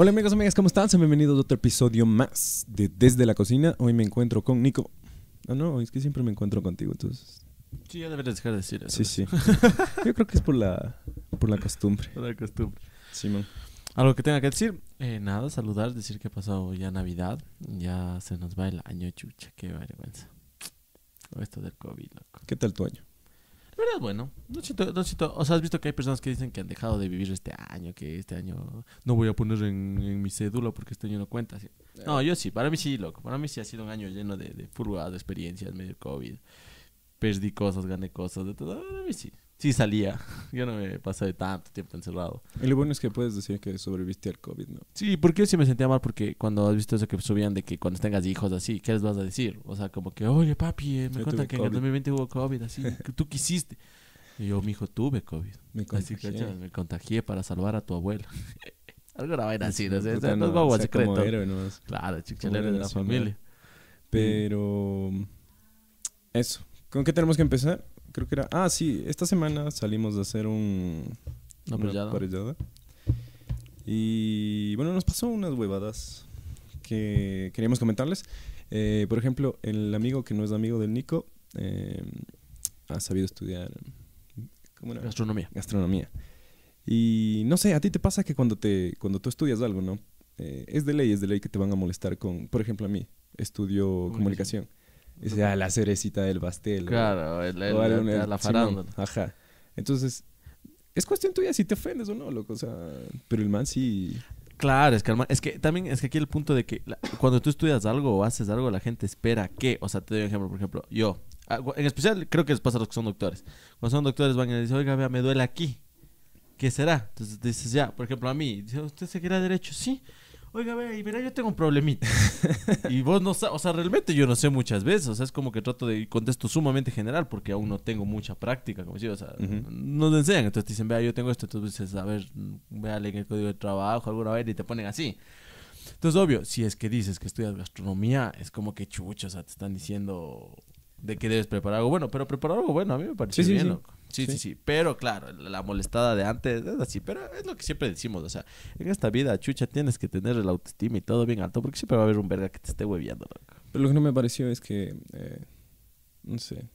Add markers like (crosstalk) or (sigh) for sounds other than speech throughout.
Hola amigos, amigas, ¿cómo están? Sean bienvenidos a otro episodio más de Desde la Cocina. Hoy me encuentro con Nico. Ah, no, es que siempre me encuentro contigo, entonces... Sí, ya deberías dejar de decir eso. Sí, sí. (laughs) Yo creo que es por la, por la costumbre. Por la costumbre. Simón. Algo que tenga que decir, eh, nada, saludar, decir que ha pasado ya Navidad, ya se nos va el año chucha, qué vergüenza. Esto del COVID, loco. ¿Qué tal tu año? Pero bueno. No siento, no siento. O sea, has visto que hay personas que dicen que han dejado de vivir este año, que este año no voy a poner en, mi cédula porque este año no cuenta. No, yo sí, para mí sí, loco. Para mí sí ha sido un año lleno de, de de experiencias, medio COVID. Perdí cosas, gané cosas, de todo. Para mí sí sí salía. (laughs) Yo no me pasé tanto tiempo encerrado. Y lo bueno es que puedes decir que sobreviviste al COVID, ¿no? Sí, porque yo sí me sentía mal porque cuando has visto eso que subían de que cuando tengas hijos así, ¿qué les vas a decir? O sea, como que, oye, papi, eh, me que en 2020 hubo COVID, así, (laughs) tú quisiste. Y yo, mijo, tuve COVID. Me contagié. Así que, me contagié para salvar a tu abuelo. (laughs) Alguna vaina así, no sé. no, no, como héroe, ¿no? Claro, chichelero de la familia. Pero... Eso. ¿Con qué tenemos que empezar? creo que era, ah, sí, esta semana salimos de hacer un, una, Y bueno, nos pasó unas huevadas que queríamos comentarles. Eh, por ejemplo, el amigo que no es amigo del Nico eh, ha sabido estudiar ¿cómo era? gastronomía. Gastronomía. Y no sé, a ti te pasa que cuando te cuando tú estudias algo, ¿no? Eh, es de ley, es de ley que te van a molestar con, por ejemplo, a mí estudio comunicación sea la cerecita del pastel. Claro, la, farándula. Ajá. Entonces, es cuestión tuya si te ofendes o no, loco. O sea, pero el man sí. Claro, es que, man, es que también es que aquí el punto de que cuando tú estudias algo o haces algo, la gente espera que. O sea, te doy un ejemplo, por ejemplo, yo. Ah, en especial, creo que les pasa a los que son doctores. Cuando son doctores, van y dicen, oiga, vea, me duele aquí. ¿Qué será? Entonces dices, ya, por ejemplo, a mí, dice, ¿usted se queda derecho? Sí oiga, ve y mira, yo tengo un problemita. (laughs) y vos no sabes, o sea, realmente yo no sé muchas veces, o sea, es como que trato de, contesto sumamente general porque aún no tengo mucha práctica, como si, o sea, no te enseñan, entonces te dicen, vea, yo tengo esto, entonces dices, a ver, vea leer el código de trabajo alguna vez y te ponen así. Entonces, obvio, si es que dices que estudias gastronomía, es como que chucha, o sea, te están diciendo de que debes preparar algo bueno, pero preparar algo bueno a mí me parece bien, sí, Sí, sí, sí, Pero claro, la molestada de antes es así, pero es lo que siempre decimos, o sea, en esta vida, chucha, tienes que tener el autoestima y todo bien alto porque siempre va a haber un verga que te esté hueviando, loco. Pero lo que no me pareció es que, eh, no sé,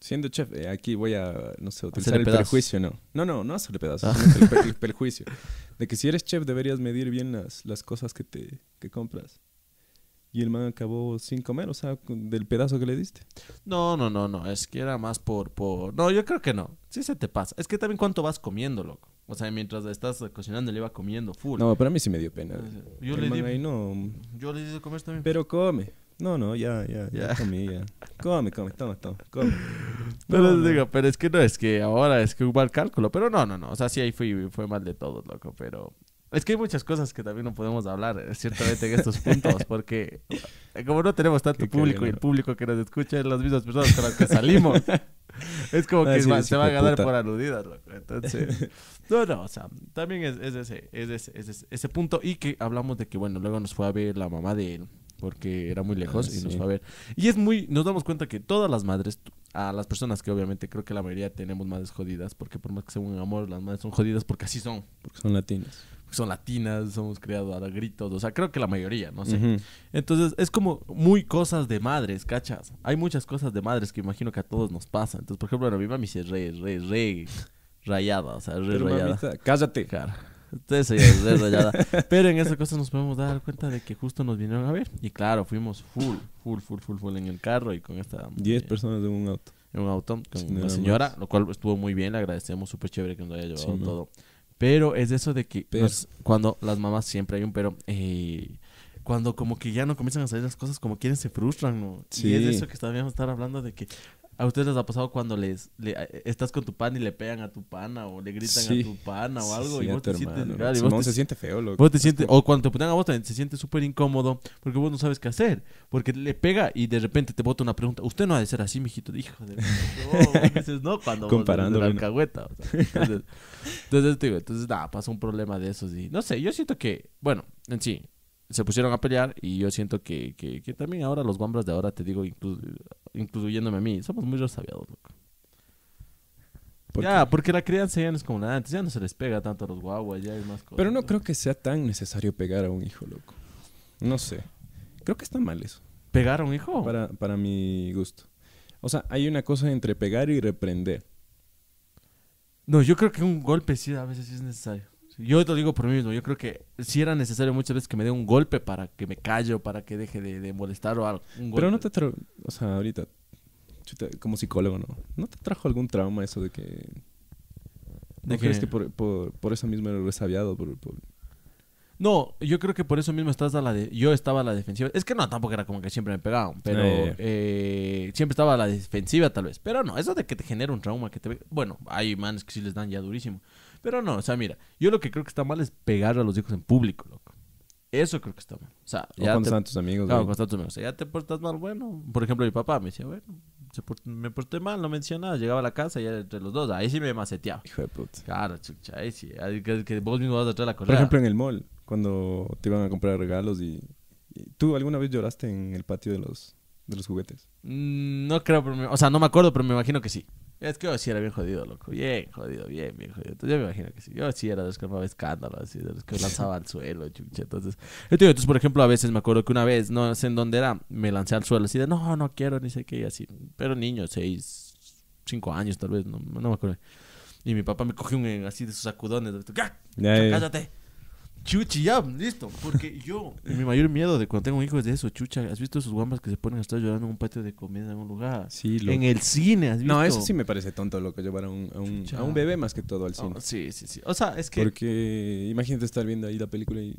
siendo chef, eh, aquí voy a, no sé, utilizar el perjuicio, ¿no? No, no, no hacerle pedazos, ah. el, perjuicio. De que si eres chef deberías medir bien las, las cosas que te que compras y el man acabó sin comer, o sea, del pedazo que le diste. No, no, no, no, es que era más por, por... No, yo creo que no, sí se te pasa. Es que también cuánto vas comiendo, loco. O sea, mientras estás cocinando le iba comiendo full. No, pero a mí sí me dio pena. Yo le di... Ahí no... Yo le di de comer también. Pero come. No, no, ya, ya, ya, comí, ya. Come, come, toma, toma, come. (laughs) Pero, Digo, pero es que no, es que ahora es que hubo el cálculo. Pero no, no, no. O sea, sí ahí fui, fue mal de todos, loco. Pero es que hay muchas cosas que también no podemos hablar, eh, ciertamente, en estos puntos, (laughs) porque eh, como no tenemos tanto público y el público que nos escucha es las mismas personas con las que salimos, (laughs) es como que se va, a ganar por aludidas, Entonces, (laughs) no, no, o sea, también es, ese, es, ese, ese, punto. Y que hablamos de que, bueno, luego nos fue a ver la mamá de él, porque era muy lejos y ah, nos fue a ver. Y es muy, nos damos cuenta que todas las madres, a las personas que obviamente creo que la mayoría tenemos madres jodidas, porque por más que sea un amor, las madres son jodidas porque así son. Porque son latinas son latinas, somos criados a gritos, o sea, creo que la mayoría, no sé. Entonces, es como muy cosas de madres, ¿cachas? Hay muchas cosas de madres que imagino que a todos nos pasa. Entonces, por ejemplo, la mi mami se re, re, re rayada, o sea, re rayada. cállate. Entonces, rayada. (laughs) Pero en esa cosa nos podemos dar cuenta de que justo nos vinieron a ver. Y claro, fuimos full, full, full, full, full en el carro y con esta... 10 personas en un auto. En un auto, con una señora, lo cual estuvo muy bien, le agradecemos, súper chévere que nos haya llevado todo. Pero es eso de que cuando las mamás siempre hay un pero. Eh, cuando como que ya no comienzan a salir las cosas como quieren, se frustran, ¿no? Sí. Y es eso que a estar hablando de que ¿A ustedes les ha pasado cuando les eh, estás con tu pana y le pegan a tu pana o le gritan a tu pana o algo? y vos te sientes. se siente feo, loco. Vos te sientes, O cuando te pegan a vos también se siente súper incómodo porque vos no sabes qué hacer. Porque le pega y de repente te bota una pregunta. Usted no ha de ser así, mijito. Hijo de. (laughs) dices no cuando Comparando la alcahueta. entonces, (laughs) entonces, digo, entonces, nada, pasa un problema de esos. Y no sé, yo siento que, bueno, en sí, se pusieron a pelear y yo siento que, que, también ahora los guambras de ahora, te digo, incluyéndome a mí, somos muy resabiados, loco. ya, porque la crianza ya no es como antes, ya no se les pega tanto a los guaguas, ya es más Pero no creo que sea tan necesario pegar a un hijo, loco. No sé. Creo que está mal eso. ¿Pegar a un hijo? Para, para mi gusto. O sea, hay una cosa entre pegar y reprender. No, yo creo que un golpe sí a veces sí es necesario. Yo te lo digo por mí mismo. Yo creo que si era necesario muchas veces que me dé un golpe para que me calle o para que deje de, molestar o algo. Pero no te trajo, o sea, ahorita, como psicólogo, ¿no? ¿No te trajo algún trauma eso de que... ¿No crees que, por, por, eso mismo eres resabiado? por, no, yo creo que por eso mismo estás a la de, yo estaba a la defensiva. Es que no, tampoco era como que siempre me pegaban, pero eh, siempre estaba a la defensiva tal vez. Pero no, eso de que te genera un trauma, que te... Bueno, hay manes que sí les dan ya durísimo. Pero no, o sea, mira, yo lo que creo que está mal es pegar a los hijos en público, loco. Eso creo que está mal. O sea, ya con te... amigos. con tus amigos. O sea, ya te portas mal, bueno. Por ejemplo, mi papá me decía, bueno, me porté mal, no mencionaba Llegaba a la casa y era entre los dos. Ahí sí me maceteaba. Hijo de puta. Claro, chucha, ahí sí. que, vos mismo vas a traer la correa. Por ejemplo, en el mall cuando te iban a comprar regalos y, ¿Tú alguna vez lloraste en el patio de los, de los juguetes? Mm, no creo, pero o sea, no me acuerdo, pero me imagino que sí. Es que yo sí era bien jodido, loco. Bien jodido, bien, bien jodido. Entonces, yo me imagino que sí. Yo sí era de los que armaba escándalos, así, de los que (laughs) lanzaba al suelo, chucha. Entonces, entonces, por ejemplo, a veces me acuerdo que una vez, no sé en dónde era, me lancé al suelo así de, no, no quiero, ni sé qué, y así. Pero niño, seis, cinco años tal vez, no, me acuerdo. Y mi papá me cogió un así de sus sacudones. de ¡Cállate! Chuchi, ya, listo. Porque yo, (laughs) mi mayor miedo de cuando tengo un hijo es de eso, chucha. ¿Has visto esos guambas que se ponen a estar llorando en un patio de comida en un lugar? Sí, loco. En el cine, ¿has visto? No, eso sí me parece tonto, loco, llevar a un, a un, bebé más que todo al cine. Oh, sí, sí, sí. O sea, es que. Porque imagínate estar viendo ahí la película y.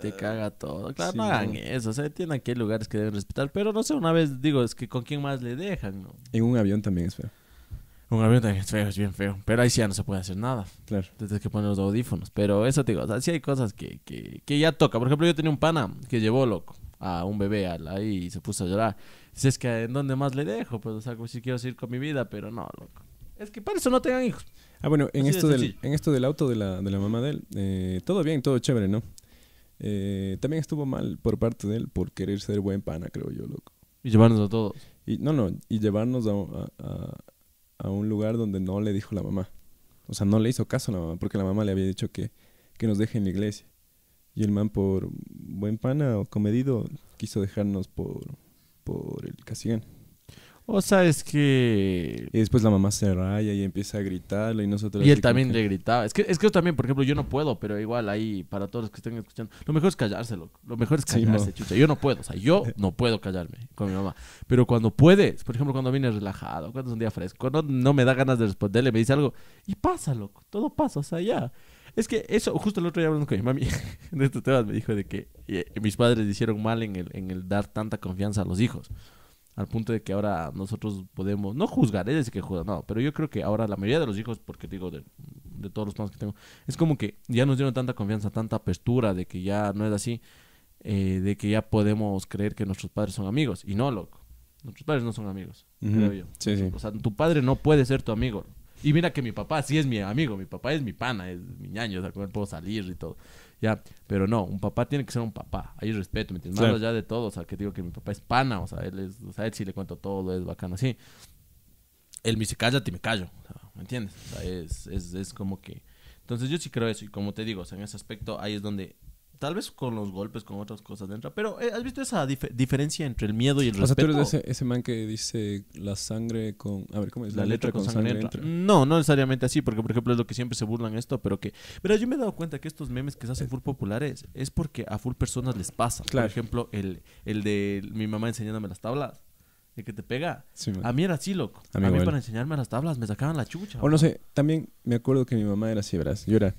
te caga todo. Claro, no hagan eso. O sea, lugares que deben respetar. Pero no sé, una vez digo, es que con quién más le dejan, ¿no? En un avión también es feo. Un avión es feo, es bien feo. Pero ahí sí ya no se puede hacer nada. Claro. Tienes que poner los audífonos. Pero eso te digo, o sea, sí hay cosas que, que, que ya toca. Por ejemplo, yo tenía un pana que llevó, loco, a un bebé al, ahí y se puso a llorar. Si es que, ¿en dónde más le dejo? Pues, o sea, como pues si quiero seguir con mi vida, pero no, loco. Es que para eso no tengan hijos. Ah, bueno, en, esto del, en esto del auto de la, de la mamá de él, eh, todo bien, todo chévere, ¿no? Eh, también estuvo mal por parte de él por querer ser buen pana, creo yo, loco. Y llevarnos a todos. Y, no, no, y llevarnos a a un lugar donde no le dijo la mamá. O sea, no le hizo caso a la mamá, porque la mamá le había dicho que, nos deje en la iglesia. Y el man, por buen pana o comedido, quiso dejarnos por, por el Casigán. O sea, es que... Y después la mamá se raya y empieza a gritarle y nosotros... Y él también le gritaba. Es que, es que yo también, por ejemplo, yo no puedo, pero igual ahí, para todos los que estén escuchando, lo mejor es callárselo, Lo mejor es callarse, chucha. Yo no puedo, o sea, yo (laughs) no puedo callarme con mi mamá. Pero cuando puedes, por ejemplo, cuando vienes relajado, cuando es un día fresco, no, me da ganas de responderle, me dice algo y pasa, loco. Todo pasa, o sea, ya. Es que eso, justo el otro día hablando con mi mami de (laughs) estos temas, me dijo de que eh, mis padres hicieron mal en el, en el dar tanta confianza a los hijos al punto de que ahora nosotros podemos, no juzgar, es decir que juzgan, no, pero yo creo que ahora la mayoría de los hijos, porque digo, de, todos los padres que tengo, es como que ya nos dieron tanta confianza, tanta apertura de que ya no es así, eh, de que ya podemos creer que nuestros padres son amigos. Y no, loco, nuestros padres no son amigos, creo yo. O sea, tu padre no puede ser tu amigo. Y mira que mi papá sí es mi amigo, mi papá es mi pana, es mi ñaño, o sea, con puedo salir y todo. Ya, pero no, un papá tiene que ser un papá. Hay respeto, ¿me entiendes? Más allá de todo, o sea, que digo que mi papá es pana, o sea, él es, o sea, él sí le cuento todo, es bacano, así. Él me dice, cállate y me callo, o ¿me entiendes? es, es, es como que... Entonces yo sí creo eso y como te digo, en ese aspecto ahí es donde Tal vez con los golpes, con otras cosas dentro. Pero eh, ¿has visto esa diferencia entre el miedo y el respeto? O sea, tú eres ese, man que dice la sangre con... A ver, ¿cómo es? La, letra, con, sangre, No, no necesariamente así, porque por ejemplo es lo que siempre se burlan esto, pero que... Pero yo me he dado cuenta que estos memes que se hacen eh. full populares es porque a full personas les pasa. Por ejemplo, el, de mi mamá enseñándome las tablas. El que te pega. a mí era así, loco. A mí, para enseñarme las tablas me sacaban la chucha. O no sé, también me acuerdo que mi mamá era así, verás. Yo era...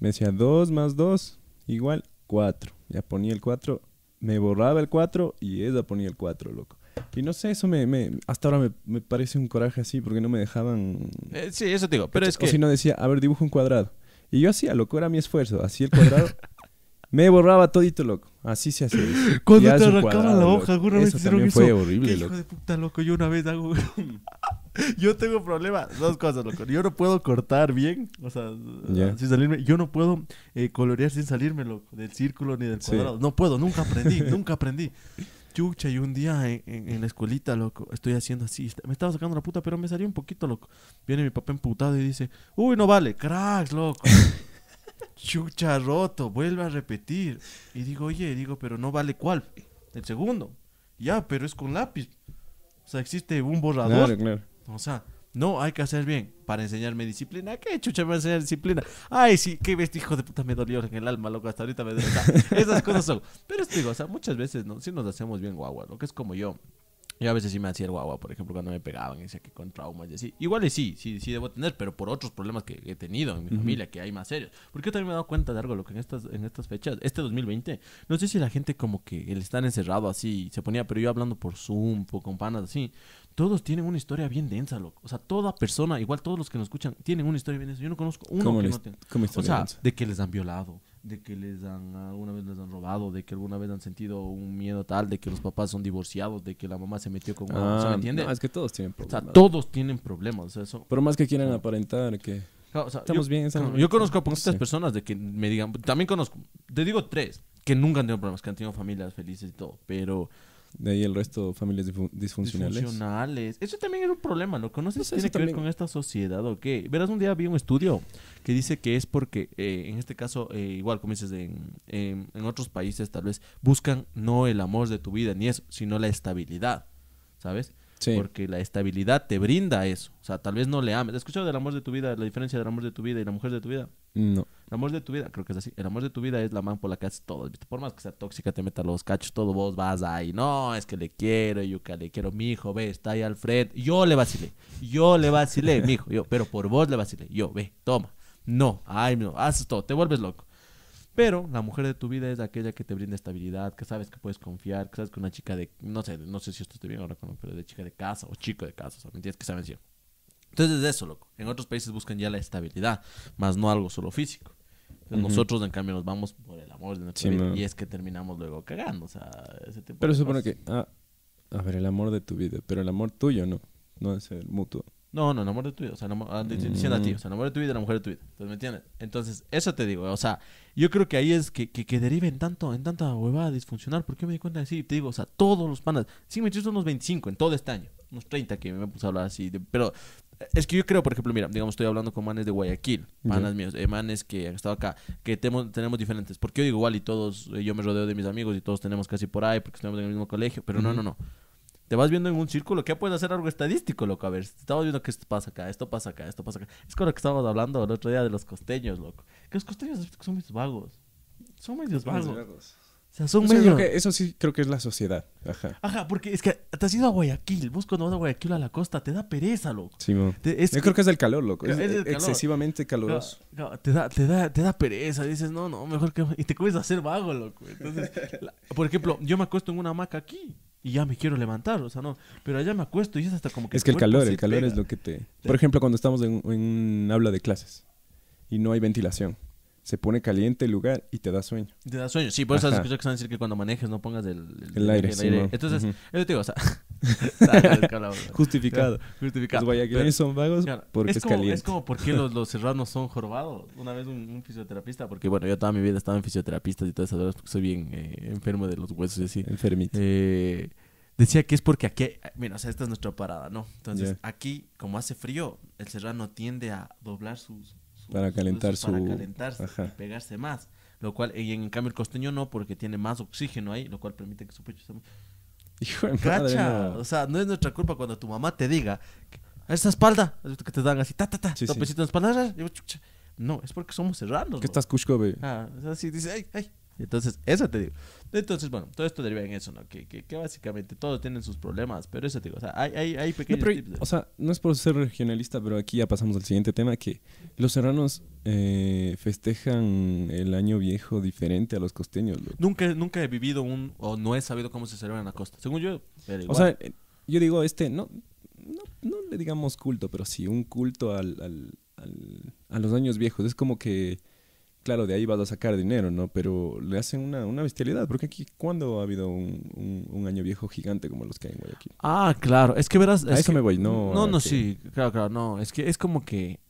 Me decía, dos más dos igual 4. Ya ponía el 4, me borraba el 4 y ella ponía el 4, loco. Y no sé, eso me, hasta ahora me, me, parece un coraje así porque no me dejaban... Eh, sí, eso te digo, pero es que... O si no decía, a ver, dibujo un cuadrado. Y yo hacía, loco, era mi esfuerzo, hacía el cuadrado. (laughs) me borraba todito, loco. Así se hace. Cuando te arrancaban la hoja, alguna vez hicieron eso. Fue horrible, loco. Hijo de puta, loco, yo una vez hago... (laughs) (laughs) yo tengo problemas. Dos cosas, loco. Yo no puedo cortar bien. O sea, ah, sin salirme. Yo no puedo eh, colorear sin salirme, loco, del círculo ni del cuadrado. No puedo, nunca aprendí, (laughs) nunca aprendí. Chucha, y un día en, la escuelita, loco, estoy haciendo así. Me estaba sacando la puta, pero me salió un poquito, loco. Viene mi papá emputado y dice, uy, no vale, cracks, loco. (laughs) Chucha roto, vuelve a repetir. Y digo, oye, digo, pero no vale cuál. El segundo. Ya, pero es con lápiz. O sea, existe un borrador. Claro, claro. O sea, no, hay que hacer bien para enseñarme disciplina. ¿Qué chucha me va a enseñar disciplina? Ay, sí, qué bestia, hijo de puta, me dolió en el alma, loco, hasta ahorita me duele. Esas cosas son. Pero esto digo, o sea, muchas veces, ¿no? Sí nos hacemos bien guagua, lo que es como yo. Yo a veces sí me hacía el guagua, por ejemplo, cuando me pegaban, decía que con traumas y así. Igual sí, sí, sí debo tener, pero por otros problemas que he tenido en mi familia, que hay más serios. Porque yo también me he dado cuenta de algo, lo que en estas, en estas fechas, este 2020, no sé si la gente como que el están encerrado así, se ponía, pero yo hablando por Zoom, por, con panas así, todos tienen una historia bien densa, loco. O sea, toda persona, igual todos los que nos escuchan, tienen una historia bien densa. Yo no conozco uno que no tenga. O sea, de que les han violado, de que les han alguna vez les han robado, de que alguna vez han sentido un miedo tal, de que los papás son divorciados, de que la mamá se metió con una, ah, es que todos tienen problemas. O sea, todos tienen problemas, eso, Pero más que quieren ah. aparentar que o sea, estamos bien, Yo conozco a muchas personas de que me digan, también conozco, te digo tres que nunca han tenido problemas, que han tenido familias felices y todo, pero de ahí el resto, familias disfuncionales. Disfuncionales. Eso también es un problema, ¿no? ¿Conoces pues tiene que ver con esta sociedad o qué? Verás, un día vi un estudio que dice que es porque, eh, en este caso, eh, igual como dices, en, otros países tal vez buscan no el amor de tu vida ni eso, sino la estabilidad, ¿sabes? Porque la estabilidad te brinda eso. O sea, tal vez no le ames. ¿Has escuchado del amor de tu vida, la diferencia del amor de tu vida y la mujer de tu vida? No. El amor de tu vida, creo que es así. El amor de tu vida es la man por la que haces todo. ¿viste? Por más que sea tóxica, te meta los cachos, todo vos vas ahí. No, es que le quiero, yo que le quiero, mi hijo, ve, está ahí Alfred. Yo le vacilé. Yo le vacilé, mi hijo. Yo, pero por vos le vacilé. Yo, ve, toma. No, ay, no, haces todo, te vuelves loco. Pero la mujer de tu vida es aquella que te brinda estabilidad, que sabes que puedes confiar, que sabes que una chica de, no sé, no sé si esto te bien ahora, pero de chica de casa o chico de casa, o sea, Que saben si. Entonces es eso, loco. En otros países buscan ya la estabilidad, más no algo solo físico. Nosotros, en cambio, nos vamos por el amor de nuestra vida y es que terminamos luego cagando. O sea, ese tipo Pero de supone que. Ah, a ver, el amor de tu vida, pero el amor tuyo no. No es el mutuo. No, no, el amor de tu vida. O sea, ah, mm. diciendo a ti, o sea, el amor de tu vida, la mujer de tu vida. Entonces, ¿me entiendes? Entonces, eso te digo. O sea, yo creo que ahí es que, que, deriva en tanto, en tanta huevada disfuncional. Porque me di cuenta de así, te digo, o sea, todos los panas. Sí, me unos 25 en todo este año. Unos 30 que me puse a hablar así. pero es que yo creo, por ejemplo, mira, digamos, estoy hablando con manes de Guayaquil, manas míos, eh, manes que han estado acá, que tenemos diferentes. Porque yo digo, igual y todos, eh, yo me rodeo de mis amigos y todos tenemos casi por ahí porque estamos en el mismo colegio, pero no, no, no. Te vas viendo en un círculo, ¿qué puedes hacer algo estadístico, loco? A ver, estamos viendo que esto pasa acá, esto pasa acá, esto pasa acá. Es con lo que estábamos hablando el otro día de los costeños, loco. Que los costeños son mis vagos. Son medios vagos eso sí creo que es la sociedad. Ajá. porque es que te has ido a Guayaquil. Vos cuando vas a Guayaquil a la costa te da pereza, loco. Sí, Yo creo que es el calor, loco. Es, excesivamente caloroso. caluroso. te, da, te, da, pereza. Dices, no, no, mejor que... Y te comienzas a hacer vago, loco. Entonces, por ejemplo, yo me acuesto en una hamaca aquí y ya me quiero levantar, o sea, no, pero allá me acuesto y es hasta como que... Es que el calor, el calor es lo que te... Por ejemplo, cuando estamos en, en un aula de clases y no hay ventilación se pone caliente el lugar y te da sueño. Te da sueño, sí, por eso has escuchado que a decir que cuando manejes no pongas el, aire. Entonces, yo te digo, o sea, (laughs) (laughs) justificado. Justificado. Los guayaquileños son vagos porque es, es caliente. Es como porque los, los (laughs) serranos son jorobados. Una vez un, un, fisioterapista, porque bueno, yo toda mi vida estaba en fisioterapistas y todas esas horas porque soy bien eh, enfermo de los huesos y así. Enfermito. Eh, decía que es porque aquí, mira, o sea, esta es nuestra parada, ¿no? Entonces, aquí, como hace frío, el serrano tiende a doblar sus para calentar su... Para calentarse y pegarse más. Lo cual, y en cambio el costeño no, porque tiene más oxígeno ahí, lo cual permite que su pecho se Hijo de o sea, no es nuestra culpa cuando tu mamá te diga esa espalda, que te dan así, ta, ta, ta, sí, topecito sí. en la espalda, no, es porque somos cerrados ¿Qué estás, Kushkobe? Ah, así dice, ay, ay, entonces, eso te digo. Entonces, bueno, todo esto deriva en eso, ¿no? Que, que, básicamente todos tienen sus problemas, pero eso te digo, o sea, hay, hay, pequeños... O sea, no es por ser regionalista, pero aquí ya pasamos al siguiente tema, que los serranos eh, festejan el año viejo diferente a los costeños. Nunca, nunca he vivido un, o no he sabido cómo se celebra en la costa, según yo. O sea, eh, yo digo, este, no, no, no le digamos culto, pero sí, un culto al, al, a los años viejos. Es como que claro, de ahí vas a sacar dinero, ¿no? Pero le hacen una, bestialidad, porque aquí, ¿cuándo ha habido un, año viejo gigante como los que hay en Guayaquil? Ah, claro, es que verás... a eso me voy, no... No, no, este. sí, claro, claro, no, es que es como que...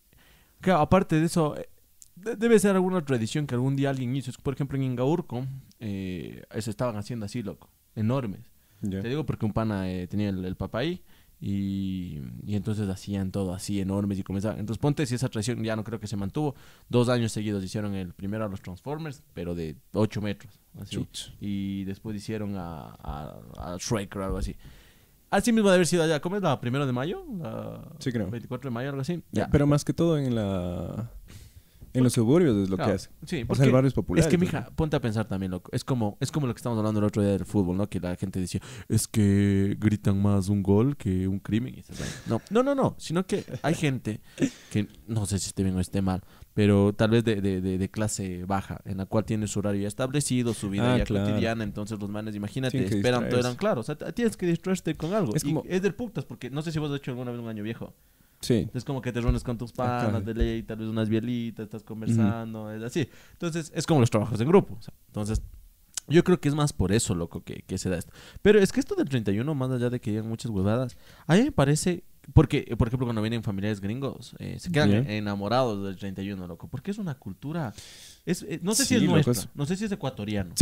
Claro, aparte de eso, eh, debe ser alguna tradición que algún día alguien hizo. Es por ejemplo, en Ingaurco, eso eh, estaban haciendo así, loco, enormes. Te digo porque un pana eh, tenía el, el papá ahí... Y, entonces hacían todo así enormes y comenzaban. Entonces ponte si esa traición ya no creo que se mantuvo. Dos años seguidos hicieron el primero a los Transformers, pero de 8 metros. Y después hicieron a, Shrek o algo así. Así mismo de haber sido allá. ¿Cómo es la primero de mayo? sí, creo. 24 de mayo, algo así. Eh, pero más que todo en la en los suburbios es lo que hace. Sí, o sea, el barrio es popular. Es que, mija, ponte a pensar también, loco. Es como, es como lo que estamos hablando el otro día del fútbol, ¿no? Que la gente decía, es que gritan más un gol que un crimen. no, no, no, no. Sino que hay gente que, no sé si esté bien o esté mal, pero tal vez de, de, de, clase baja, en la cual tiene su horario ya establecido, su vida ah, ya cotidiana. Entonces, los manes, imagínate, esperan todo, eran claros. O sea, tienes que distraerte con algo. Es, es del putas, porque no sé si vos has hecho alguna vez un año viejo. Sí. como que te reúnes con tus panas, de ley, tal vez unas bielitas, estás conversando, es así. Entonces, es como los trabajos en grupo. entonces, yo creo que es más por eso, loco, que, que, se da esto. Pero es que esto del 31, más allá de que llegan muchas huevadas, a mí me parece. Porque, por ejemplo, cuando vienen familiares gringos, eh, se quedan enamorados del 31, loco. Porque es una cultura. Es, eh, no sé si es nuestra, no sé si es ecuatoriano.